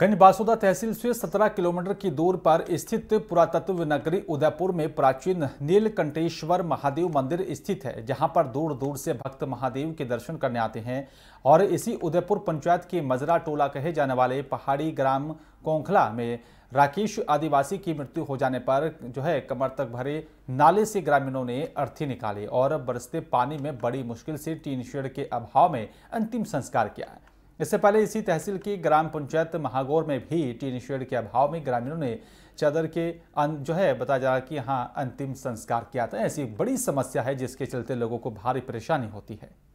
गंज बासोदा तहसील से 17 किलोमीटर की दूर पर स्थित पुरातत्व नगरी उदयपुर में प्राचीन नीलकंठेश्वर महादेव मंदिर स्थित है जहां पर दूर दूर से भक्त महादेव के दर्शन करने आते हैं और इसी उदयपुर पंचायत के मजरा टोला कहे जाने वाले पहाड़ी ग्राम कोंखला में राकेश आदिवासी की मृत्यु हो जाने पर जो है कमर तक भरे नाले से ग्रामीणों ने अर्थी निकाली और बरसते पानी में बड़ी मुश्किल से टीन शेड के अभाव में अंतिम संस्कार किया है इससे पहले इसी तहसील की ग्राम पंचायत महागौर में भी टीन शेड के अभाव में ग्रामीणों ने चादर के अं-, जो है बताया जा रहा कि यहाँ अंतिम संस्कार किया था ऐसी बड़ी समस्या है जिसके चलते लोगों को भारी परेशानी होती है